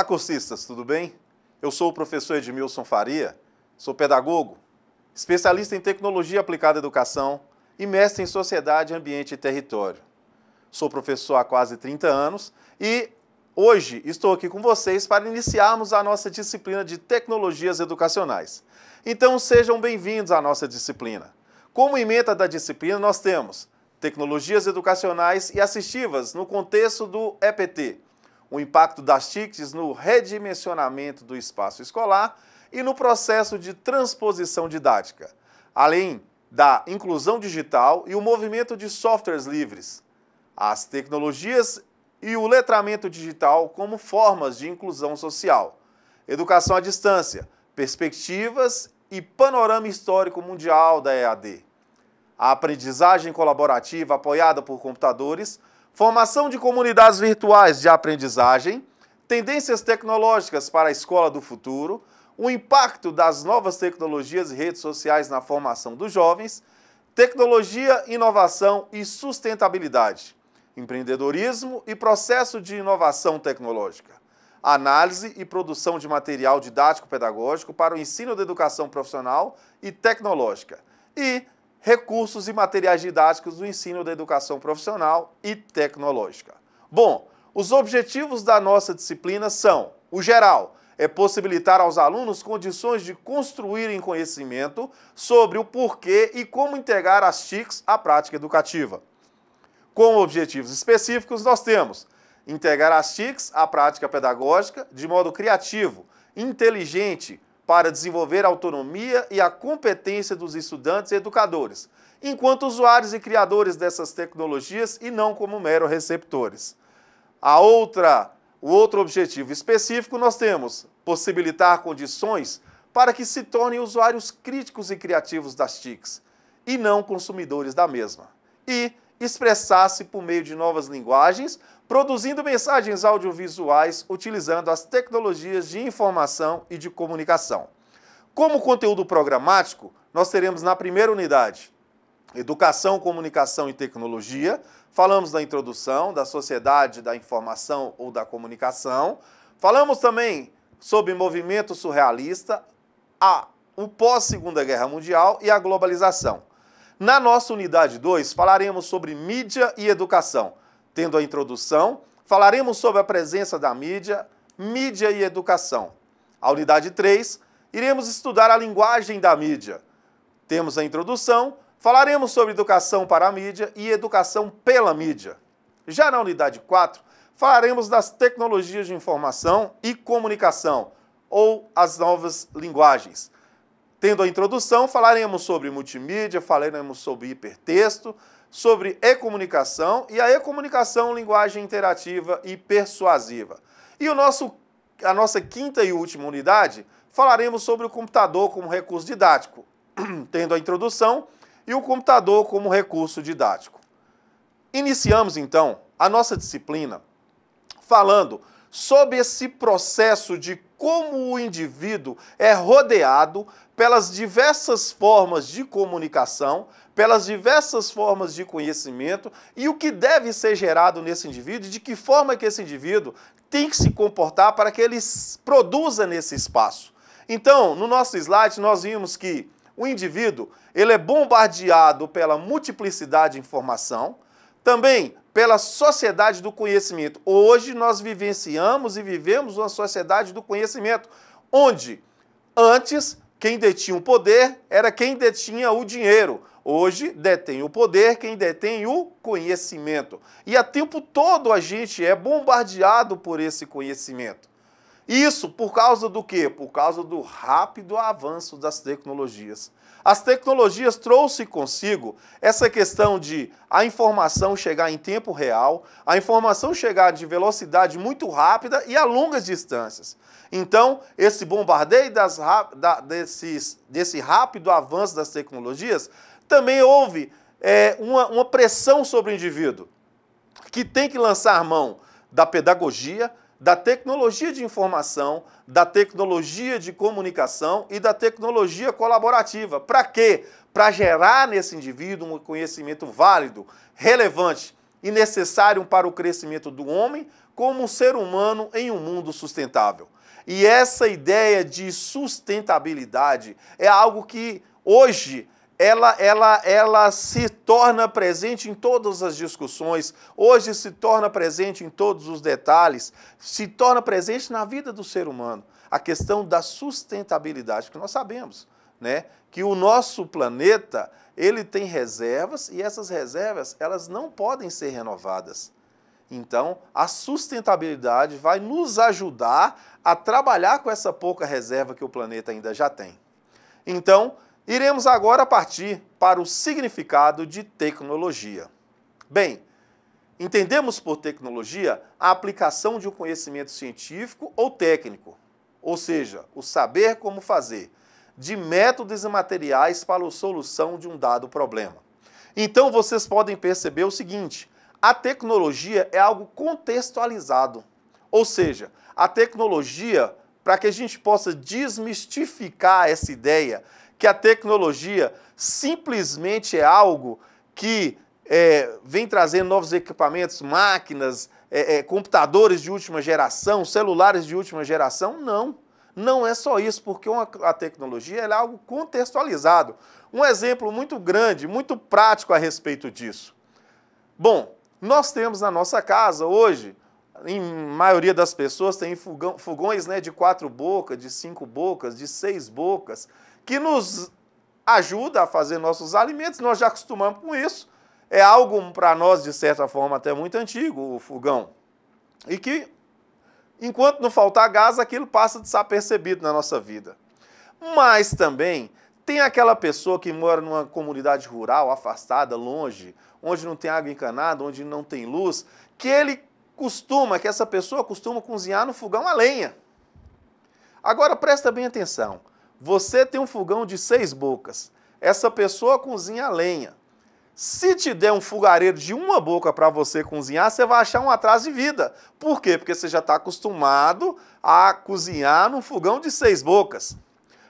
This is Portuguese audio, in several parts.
Olá, cursistas, tudo bem? Eu sou o professor Edmilson Faria, sou pedagogo, especialista em tecnologia aplicada à educação e mestre em sociedade, ambiente e território. Sou professor há quase 30 anos e hoje estou aqui com vocês para iniciarmos a nossa disciplina de tecnologias educacionais. Então sejam bem-vindos à nossa disciplina. Como emenda da disciplina, nós temos tecnologias educacionais e assistivas no contexto do EPT o impacto das TICs no redimensionamento do espaço escolar e no processo de transposição didática, além da inclusão digital e o movimento de softwares livres, as tecnologias e o letramento digital como formas de inclusão social, educação à distância, perspectivas e panorama histórico mundial da EAD. A aprendizagem colaborativa apoiada por computadores formação de comunidades virtuais de aprendizagem, tendências tecnológicas para a escola do futuro, o impacto das novas tecnologias e redes sociais na formação dos jovens, tecnologia, inovação e sustentabilidade, empreendedorismo e processo de inovação tecnológica, análise e produção de material didático-pedagógico para o ensino da educação profissional e tecnológica e recursos e materiais didáticos do ensino da educação profissional e tecnológica. Bom, os objetivos da nossa disciplina são: o geral é possibilitar aos alunos condições de construírem conhecimento sobre o porquê e como integrar as TICs à prática educativa. Com objetivos específicos, nós temos integrar as TICs à prática pedagógica de modo criativo, inteligente, para desenvolver a autonomia e a competência dos estudantes e educadores, enquanto usuários e criadores dessas tecnologias e não como mero receptores. A outra, o outro objetivo específico nós temos possibilitar condições para que se tornem usuários críticos e criativos das TICs e não consumidores da mesma. E expressar-se por meio de novas linguagens, produzindo mensagens audiovisuais utilizando as tecnologias de informação e de comunicação. Como conteúdo programático, nós teremos na primeira unidade Educação, Comunicação e Tecnologia. Falamos da introdução da sociedade da informação ou da comunicação. Falamos também sobre movimento surrealista, a, o pós-Segunda Guerra Mundial e a globalização. Na nossa unidade 2, falaremos sobre mídia e educação. Tendo a introdução, falaremos sobre a presença da mídia, mídia e educação. A unidade 3, iremos estudar a linguagem da mídia. Temos a introdução, falaremos sobre educação para a mídia e educação pela mídia. Já na unidade 4, falaremos das tecnologias de informação e comunicação, ou as novas linguagens. Tendo a introdução, falaremos sobre multimídia, falaremos sobre hipertexto, sobre e-comunicação e a e-comunicação, linguagem interativa e persuasiva. E o nosso, a nossa quinta e última unidade, falaremos sobre o computador como recurso didático, tendo a introdução e o computador como recurso didático. Iniciamos então a nossa disciplina falando sobre esse processo de como o indivíduo é rodeado pelas diversas formas de comunicação, pelas diversas formas de conhecimento e o que deve ser gerado nesse indivíduo e de que forma que esse indivíduo tem que se comportar para que ele produza nesse espaço. Então, no nosso slide nós vimos que o indivíduo, ele é bombardeado pela multiplicidade de informação, também pela sociedade do conhecimento. Hoje nós vivenciamos e vivemos uma sociedade do conhecimento onde antes quem detinha o poder era quem detinha o dinheiro. Hoje detém o poder quem detém o conhecimento. E a tempo todo a gente é bombardeado por esse conhecimento. Isso por causa do quê? Por causa do rápido avanço das tecnologias. As tecnologias trouxe consigo essa questão de a informação chegar em tempo real, a informação chegar de velocidade muito rápida e a longas distâncias. Então, esse bombardeio das, da, desses, desse rápido avanço das tecnologias, também houve é, uma, uma pressão sobre o indivíduo, que tem que lançar mão da pedagogia, da tecnologia de informação, da tecnologia de comunicação e da tecnologia colaborativa. Para quê? Para gerar nesse indivíduo um conhecimento válido, relevante e necessário para o crescimento do homem como um ser humano em um mundo sustentável. E essa ideia de sustentabilidade é algo que hoje ela, ela, ela se torna presente em todas as discussões, hoje se torna presente em todos os detalhes, se torna presente na vida do ser humano. A questão da sustentabilidade, porque nós sabemos né, que o nosso planeta ele tem reservas e essas reservas elas não podem ser renovadas. Então, a sustentabilidade vai nos ajudar a trabalhar com essa pouca reserva que o planeta ainda já tem. Então, iremos agora partir para o significado de tecnologia. Bem, entendemos por tecnologia a aplicação de um conhecimento científico ou técnico, ou seja, o saber como fazer, de métodos e materiais para a solução de um dado problema. Então vocês podem perceber o seguinte: a tecnologia é algo contextualizado, ou seja, a tecnologia, para que a gente possa desmistificar essa ideia que a tecnologia simplesmente é algo que é, vem trazendo novos equipamentos, máquinas, é, é, computadores de última geração, celulares de última geração. Não, não é só isso, porque uma, a tecnologia é algo contextualizado. Um exemplo muito grande, muito prático a respeito disso. Bom, nós temos na nossa casa hoje, em maioria das pessoas, tem fogão, fogões né, de quatro bocas, de cinco bocas, de seis bocas, que nos ajuda a fazer nossos alimentos, nós já acostumamos com isso. É algo para nós, de certa forma, até muito antigo, o fogão. E que, enquanto não faltar gás, aquilo passa desapercebido na nossa vida. Mas também tem aquela pessoa que mora numa comunidade rural, afastada, longe, onde não tem água encanada, onde não tem luz, que ele costuma, que essa pessoa costuma cozinhar no fogão a lenha. Agora presta bem atenção. Você tem um fogão de seis bocas. Essa pessoa cozinha a lenha. Se te der um fogareiro de uma boca para você cozinhar, você vai achar um atraso de vida. Por quê? Porque você já está acostumado a cozinhar num fogão de seis bocas.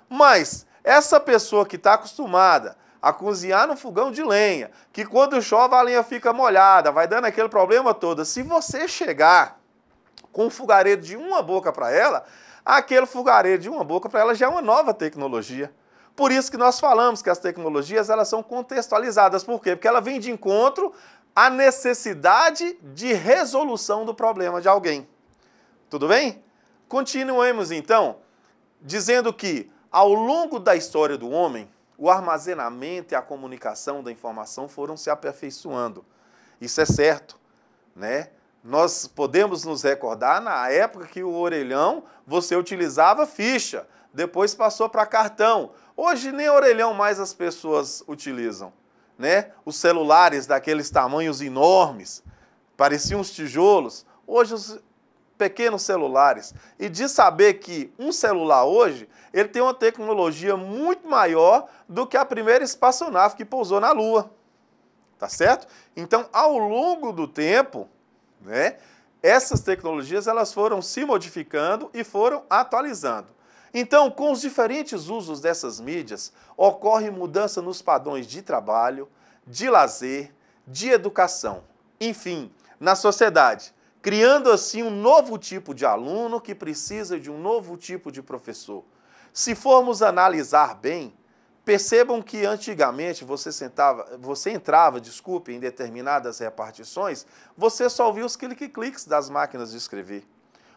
Mas essa pessoa que está acostumada a cozinhar no fogão de lenha, que quando chove a lenha fica molhada, vai dando aquele problema todo. Se você chegar com um fogareiro de uma boca para ela, aquele fogareiro de uma boca para ela já é uma nova tecnologia. Por isso que nós falamos que as tecnologias elas são contextualizadas. Por quê? Porque ela vem de encontro à necessidade de resolução do problema de alguém. Tudo bem? Continuemos então dizendo que ao longo da história do homem, o armazenamento e a comunicação da informação foram se aperfeiçoando. Isso é certo, né? Nós podemos nos recordar na época que o orelhão você utilizava ficha, depois passou para cartão. Hoje nem orelhão mais as pessoas utilizam, né? Os celulares daqueles tamanhos enormes, pareciam uns tijolos. Hoje os pequenos celulares e de saber que um celular hoje ele tem uma tecnologia muito maior do que a primeira espaçonave que pousou na Lua, tá certo? Então, ao longo do tempo, né, essas tecnologias elas foram se modificando e foram atualizando. Então, com os diferentes usos dessas mídias, ocorre mudança nos padrões de trabalho, de lazer, de educação, enfim, na sociedade criando assim um novo tipo de aluno que precisa de um novo tipo de professor. Se formos analisar bem, percebam que antigamente você sentava, você entrava, desculpe, em determinadas repartições, você só ouvia os clique-cliques das máquinas de escrever.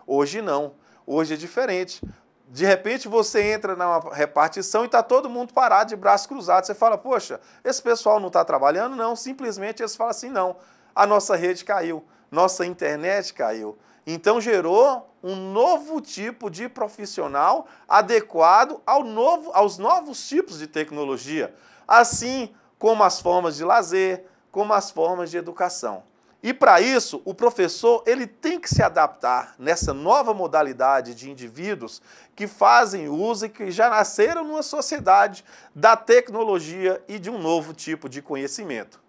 Hoje não, hoje é diferente. De repente você entra numa repartição e está todo mundo parado de braços cruzados. Você fala, poxa, esse pessoal não está trabalhando? Não, simplesmente eles falam assim, não, a nossa rede caiu nossa internet caiu. Então gerou um novo tipo de profissional adequado ao novo, aos novos tipos de tecnologia, assim como as formas de lazer, como as formas de educação. E para isso, o professor ele tem que se adaptar nessa nova modalidade de indivíduos que fazem uso e que já nasceram numa sociedade da tecnologia e de um novo tipo de conhecimento.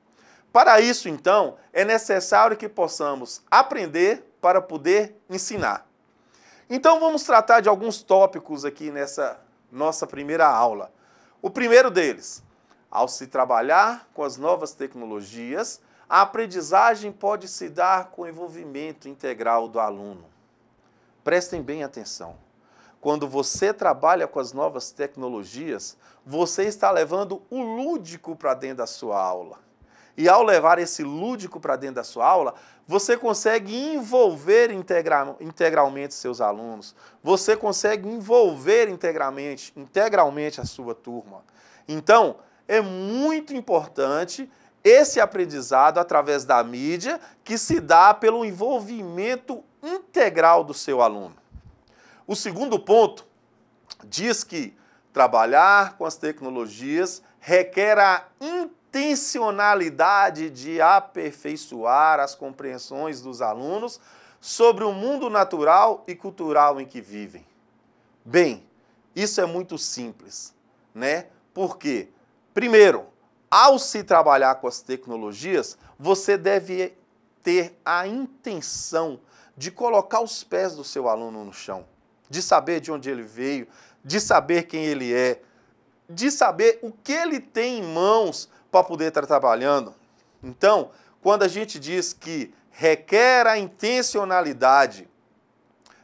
Para isso, então, é necessário que possamos aprender para poder ensinar. Então, vamos tratar de alguns tópicos aqui nessa nossa primeira aula. O primeiro deles, ao se trabalhar com as novas tecnologias, a aprendizagem pode se dar com o envolvimento integral do aluno. Prestem bem atenção. Quando você trabalha com as novas tecnologias, você está levando o lúdico para dentro da sua aula. E ao levar esse lúdico para dentro da sua aula, você consegue envolver integra integralmente seus alunos, você consegue envolver integralmente, integralmente a sua turma. Então, é muito importante esse aprendizado através da mídia que se dá pelo envolvimento integral do seu aluno. O segundo ponto diz que trabalhar com as tecnologias requer a intencionalidade de aperfeiçoar as compreensões dos alunos sobre o mundo natural e cultural em que vivem. Bem, isso é muito simples, né? Porque, primeiro, ao se trabalhar com as tecnologias, você deve ter a intenção de colocar os pés do seu aluno no chão, de saber de onde ele veio, de saber quem ele é, de saber o que ele tem em mãos para poder estar trabalhando. Então, quando a gente diz que requer a intencionalidade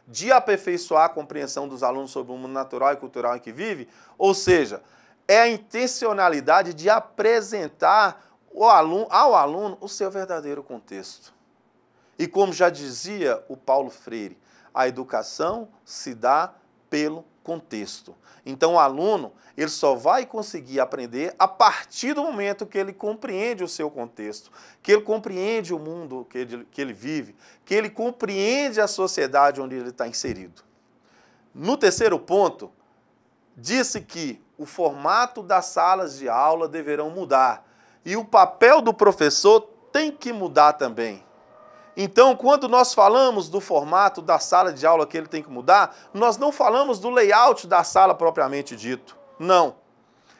de aperfeiçoar a compreensão dos alunos sobre o mundo natural e cultural em que vive, ou seja, é a intencionalidade de apresentar aluno, ao aluno o seu verdadeiro contexto. E como já dizia o Paulo Freire, a educação se dá pelo contexto. Então o aluno, ele só vai conseguir aprender a partir do momento que ele compreende o seu contexto, que ele compreende o mundo que ele, que ele vive, que ele compreende a sociedade onde ele está inserido. No terceiro ponto, disse que o formato das salas de aula deverão mudar e o papel do professor tem que mudar também. Então, quando nós falamos do formato da sala de aula que ele tem que mudar, nós não falamos do layout da sala propriamente dito. Não.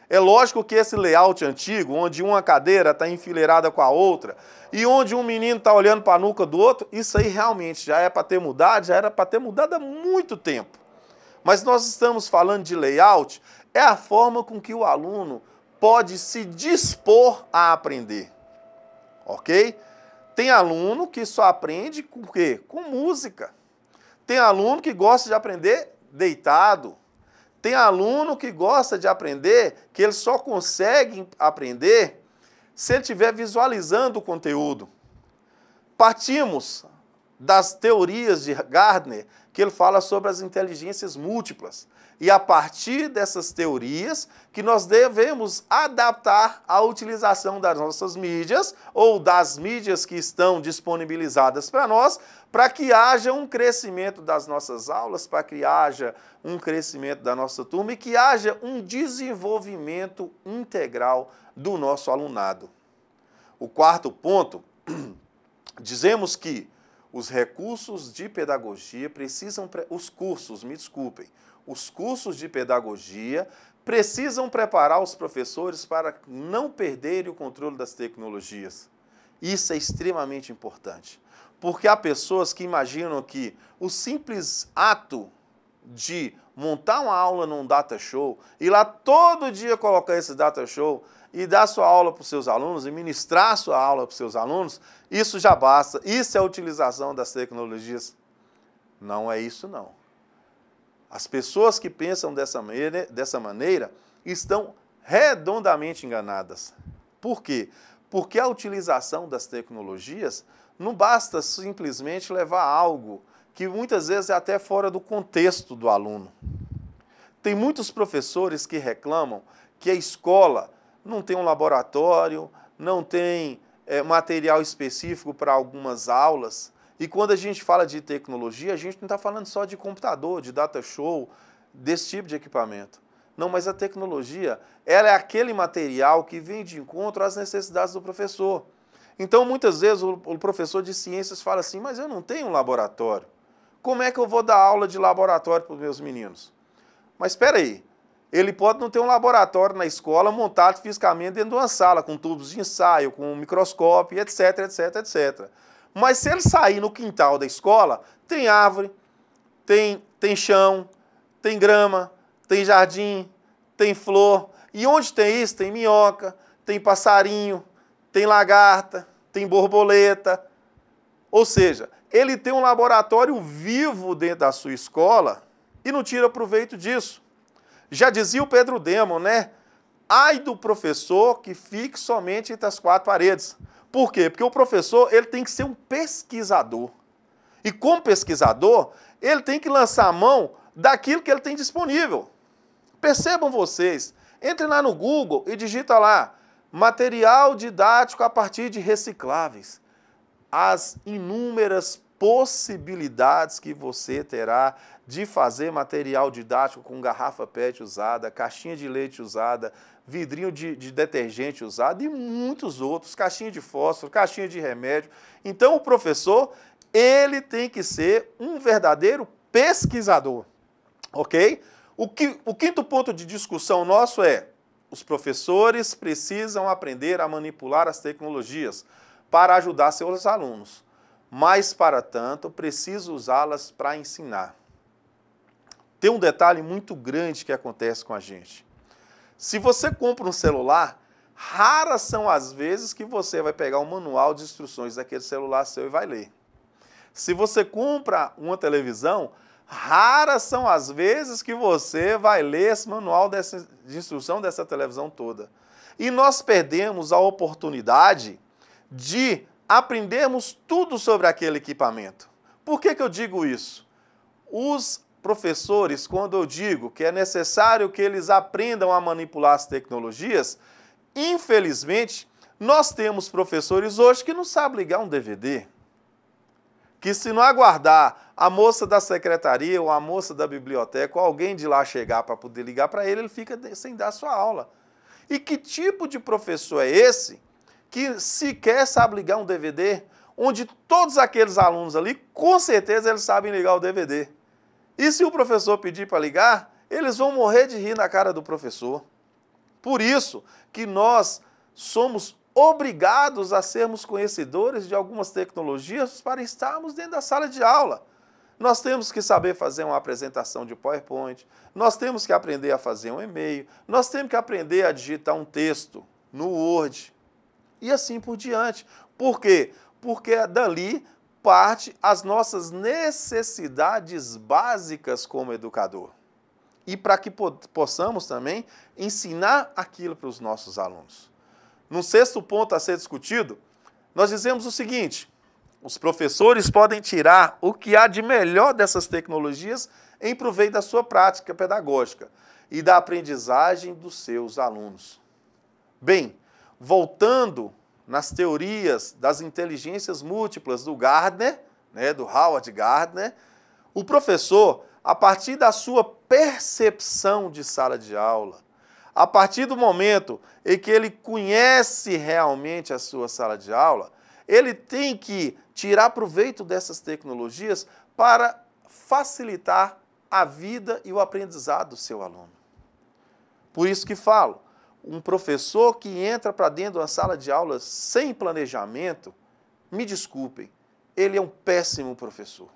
É lógico que esse layout antigo, onde uma cadeira está enfileirada com a outra e onde um menino está olhando para a nuca do outro, isso aí realmente já é para ter mudado, já era para ter mudado há muito tempo. Mas nós estamos falando de layout, é a forma com que o aluno pode se dispor a aprender. Ok? Tem aluno que só aprende com o quê? Com música. Tem aluno que gosta de aprender deitado. Tem aluno que gosta de aprender que ele só consegue aprender se ele estiver visualizando o conteúdo. Partimos das teorias de Gardner, que ele fala sobre as inteligências múltiplas e a partir dessas teorias que nós devemos adaptar a utilização das nossas mídias ou das mídias que estão disponibilizadas para nós, para que haja um crescimento das nossas aulas, para que haja um crescimento da nossa turma e que haja um desenvolvimento integral do nosso alunado. O quarto ponto, dizemos que os recursos de pedagogia precisam, os cursos, me desculpem, os cursos de pedagogia precisam preparar os professores para não perderem o controle das tecnologias. Isso é extremamente importante, porque há pessoas que imaginam que o simples ato de montar uma aula num data show, ir lá todo dia colocar esse data show e dar sua aula para os seus alunos e ministrar sua aula para os seus alunos, isso já basta. Isso é a utilização das tecnologias. Não é isso não. As pessoas que pensam dessa maneira, dessa maneira estão redondamente enganadas. Por quê? Porque a utilização das tecnologias não basta simplesmente levar algo que muitas vezes é até fora do contexto do aluno. Tem muitos professores que reclamam que a escola não tem um laboratório, não tem é, material específico para algumas aulas, e quando a gente fala de tecnologia, a gente não está falando só de computador, de data show, desse tipo de equipamento. Não, mas a tecnologia, ela é aquele material que vem de encontro às necessidades do professor. Então, muitas vezes, o professor de ciências fala assim, mas eu não tenho um laboratório. Como é que eu vou dar aula de laboratório para os meus meninos? Mas espera aí, ele pode não ter um laboratório na escola montado fisicamente dentro de uma sala, com tubos de ensaio, com um microscópio, etc, etc, etc. Mas se ele sair no quintal da escola, tem árvore, tem, tem chão, tem grama, tem jardim, tem flor. E onde tem isso? Tem minhoca, tem passarinho, tem lagarta, tem borboleta. Ou seja, ele tem um laboratório vivo dentro da sua escola e não tira proveito disso. Já dizia o Pedro Demo, né? Ai do professor que fique somente entre as quatro paredes. Por quê? Porque o professor ele tem que ser um pesquisador. E como pesquisador, ele tem que lançar a mão daquilo que ele tem disponível. Percebam vocês, entre lá no Google e digita lá material didático a partir de recicláveis. As inúmeras possibilidades que você terá de fazer material didático com garrafa PET usada, caixinha de leite usada, vidrinho de, de, detergente usado e muitos outros, caixinha de fósforo, caixinha de remédio. Então, o professor, ele tem que ser um verdadeiro pesquisador, ok? O, que, o quinto ponto de discussão nosso é, os professores precisam aprender a manipular as tecnologias para ajudar seus alunos, mas, para tanto, preciso usá-las para ensinar. Tem um detalhe muito grande que acontece com a gente se você compra um celular, raras são as vezes que você vai pegar um manual de instruções daquele celular seu e vai ler. Se você compra uma televisão, raras são as vezes que você vai ler esse manual dessa, de instrução dessa televisão toda. E nós perdemos a oportunidade de aprendermos tudo sobre aquele equipamento. Por que, que eu digo isso? Os professores, quando eu digo que é necessário que eles aprendam a manipular as tecnologias, infelizmente, nós temos professores hoje que não sabem ligar um DVD. Que se não aguardar a moça da secretaria ou a moça da biblioteca ou alguém de lá chegar para poder ligar para ele, ele fica sem dar sua aula. E que tipo de professor é esse que sequer sabe ligar um DVD, onde todos aqueles alunos ali, com certeza, eles sabem ligar o DVD? E se o professor pedir para ligar, eles vão morrer de rir na cara do professor. Por isso que nós somos obrigados a sermos conhecedores de algumas tecnologias para estarmos dentro da sala de aula. Nós temos que saber fazer uma apresentação de PowerPoint, nós temos que aprender a fazer um e-mail, nós temos que aprender a digitar um texto no Word e assim por diante. Por quê? Porque dali parte as nossas necessidades básicas como educador. E para que possamos também ensinar aquilo para os nossos alunos. No sexto ponto a ser discutido, nós dizemos o seguinte: os professores podem tirar o que há de melhor dessas tecnologias em proveito da sua prática pedagógica e da aprendizagem dos seus alunos. Bem, voltando nas teorias das inteligências múltiplas do Gardner, né, do Howard Gardner, o professor, a partir da sua percepção de sala de aula, a partir do momento em que ele conhece realmente a sua sala de aula, ele tem que tirar proveito dessas tecnologias para facilitar a vida e o aprendizado do seu aluno. Por isso que falo, um professor que entra para dentro de uma sala de aula sem planejamento, me desculpem, ele é um péssimo professor.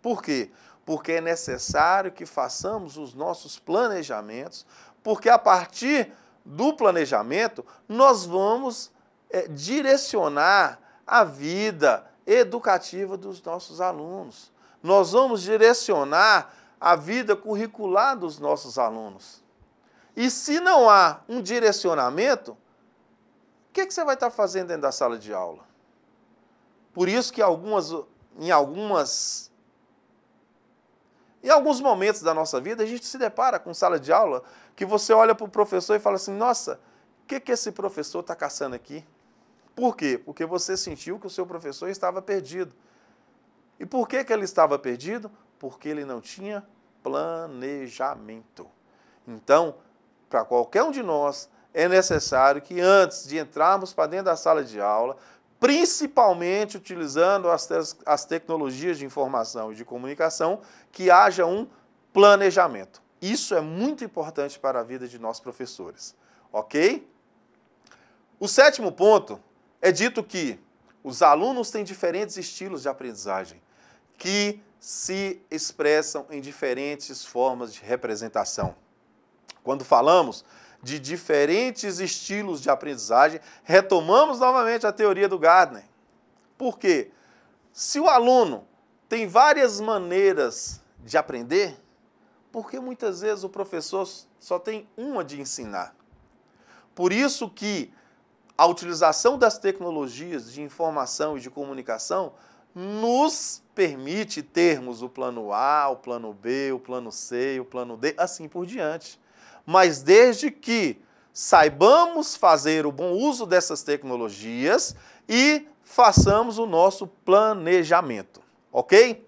Por quê? Porque é necessário que façamos os nossos planejamentos, porque a partir do planejamento nós vamos é, direcionar a vida educativa dos nossos alunos. Nós vamos direcionar a vida curricular dos nossos alunos. E se não há um direcionamento, o que, é que você vai estar fazendo dentro da sala de aula? Por isso que algumas, em algumas em alguns momentos da nossa vida, a gente se depara com sala de aula que você olha para o professor e fala assim: nossa, o que, é que esse professor está caçando aqui? Por quê? Porque você sentiu que o seu professor estava perdido. E por que, que ele estava perdido? Porque ele não tinha planejamento. Então, para qualquer um de nós, é necessário que antes de entrarmos para dentro da sala de aula, principalmente utilizando as, te as tecnologias de informação e de comunicação, que haja um planejamento. Isso é muito importante para a vida de nós professores, ok? O sétimo ponto é dito que os alunos têm diferentes estilos de aprendizagem, que se expressam em diferentes formas de representação. Quando falamos de diferentes estilos de aprendizagem, retomamos novamente a teoria do Gardner. Por quê? Se o aluno tem várias maneiras de aprender, porque muitas vezes o professor só tem uma de ensinar. Por isso que a utilização das tecnologias de informação e de comunicação nos permite termos o plano A, o plano B, o plano C, o plano D, assim por diante. Mas desde que saibamos fazer o bom uso dessas tecnologias e façamos o nosso planejamento, ok?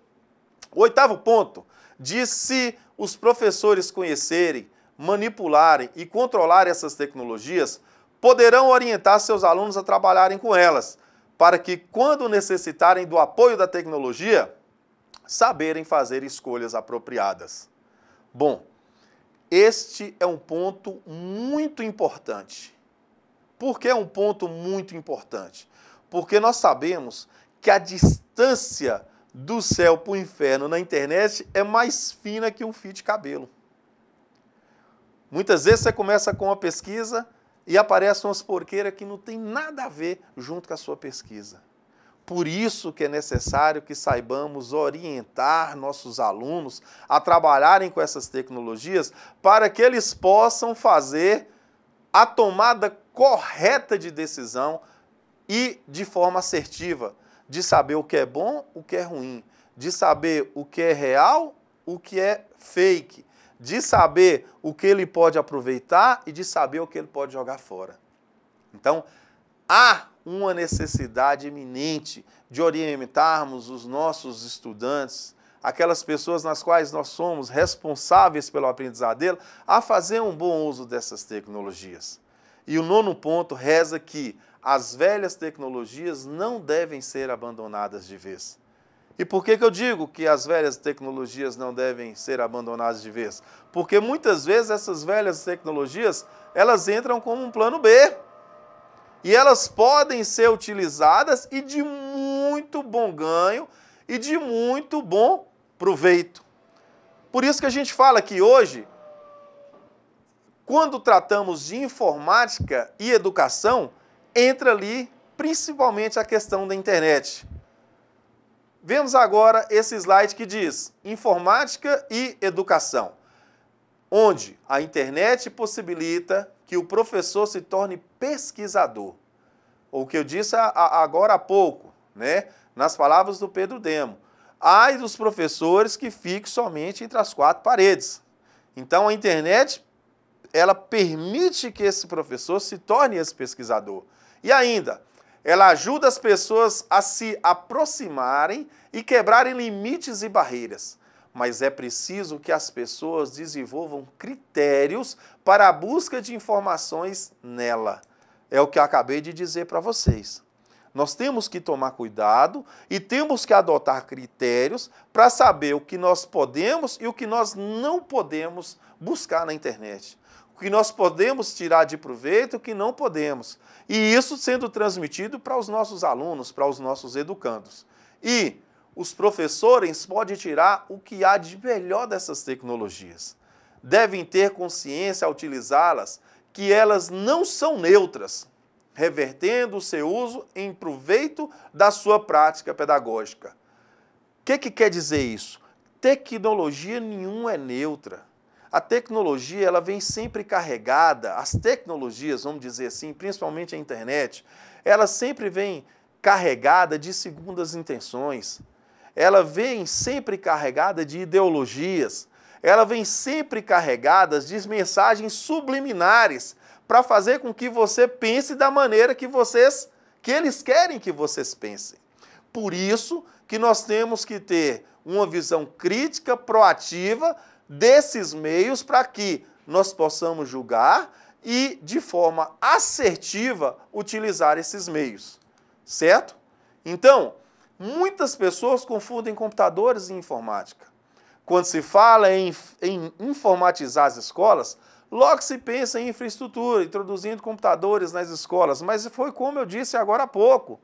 oitavo ponto diz se os professores conhecerem, manipularem e controlarem essas tecnologias, poderão orientar seus alunos a trabalharem com elas, para que, quando necessitarem do apoio da tecnologia, saberem fazer escolhas apropriadas. Bom, este é um ponto muito importante. Por que é um ponto muito importante? Porque nós sabemos que a distância do céu para o inferno na internet é mais fina que um fio de cabelo. Muitas vezes você começa com uma pesquisa e aparece umas porqueiras que não tem nada a ver junto com a sua pesquisa. Por isso que é necessário que saibamos orientar nossos alunos a trabalharem com essas tecnologias para que eles possam fazer a tomada correta de decisão e de forma assertiva, de saber o que é bom, o que é ruim, de saber o que é real, o que é fake, de saber o que ele pode aproveitar e de saber o que ele pode jogar fora. Então, há uma necessidade iminente de orientarmos os nossos estudantes, aquelas pessoas nas quais nós somos responsáveis pelo aprendizado dele, a fazer um bom uso dessas tecnologias. E o nono ponto reza que as velhas tecnologias não devem ser abandonadas de vez. E por que, que eu digo que as velhas tecnologias não devem ser abandonadas de vez? Porque muitas vezes essas velhas tecnologias, elas entram como um plano B e elas podem ser utilizadas e de muito bom ganho e de muito bom proveito. Por isso que a gente fala que hoje, quando tratamos de informática e educação, entra ali principalmente a questão da internet. Vemos agora esse slide que diz informática e educação, onde a internet possibilita que o professor se torne pesquisador. O que eu disse a, a, agora há pouco, né? nas palavras do Pedro Demo. Ai dos professores que fiquem somente entre as quatro paredes. Então a internet ela permite que esse professor se torne esse pesquisador. E ainda, ela ajuda as pessoas a se aproximarem e quebrarem limites e barreiras mas é preciso que as pessoas desenvolvam critérios para a busca de informações nela. É o que eu acabei de dizer para vocês. Nós temos que tomar cuidado e temos que adotar critérios para saber o que nós podemos e o que nós não podemos buscar na internet. O que nós podemos tirar de proveito e o que não podemos. E isso sendo transmitido para os nossos alunos, para os nossos educandos. E os professores podem tirar o que há de melhor dessas tecnologias. Devem ter consciência ao utilizá-las que elas não são neutras, revertendo o seu uso em proveito da sua prática pedagógica. O que, que quer dizer isso? Tecnologia nenhuma é neutra. A tecnologia ela vem sempre carregada, as tecnologias, vamos dizer assim, principalmente a internet, ela sempre vem carregada de segundas intenções, ela vem sempre carregada de ideologias, ela vem sempre carregada de mensagens subliminares para fazer com que você pense da maneira que vocês que eles querem que vocês pensem. Por isso que nós temos que ter uma visão crítica, proativa desses meios para que nós possamos julgar e de forma assertiva utilizar esses meios. Certo? Então, Muitas pessoas confundem computadores e informática. Quando se fala em, em informatizar as escolas, logo se pensa em infraestrutura, introduzindo computadores nas escolas, mas foi como eu disse agora há pouco.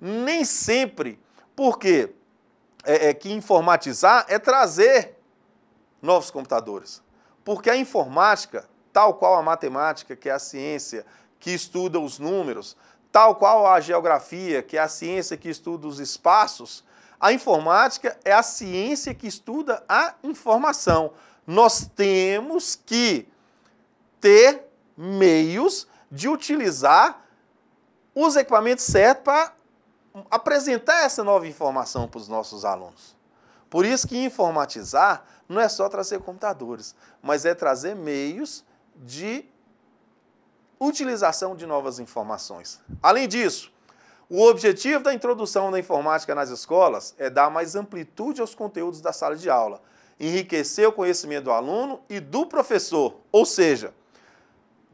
Nem sempre, porque é, é que informatizar é trazer novos computadores. Porque a informática, tal qual a matemática, que é a ciência que estuda os números, Tal qual a geografia, que é a ciência que estuda os espaços, a informática é a ciência que estuda a informação. Nós temos que ter meios de utilizar os equipamentos certos para apresentar essa nova informação para os nossos alunos. Por isso que informatizar não é só trazer computadores, mas é trazer meios de utilização de novas informações. Além disso, o objetivo da introdução da informática nas escolas é dar mais amplitude aos conteúdos da sala de aula, enriquecer o conhecimento do aluno e do professor. Ou seja,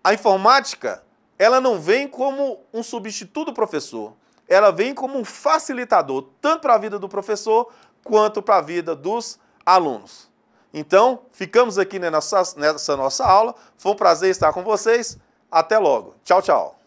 a informática ela não vem como um substituto do professor, ela vem como um facilitador, tanto para a vida do professor quanto para a vida dos alunos. Então, ficamos aqui nessa, nessa nossa aula. Foi um prazer estar com vocês. Até logo. Tchau, tchau.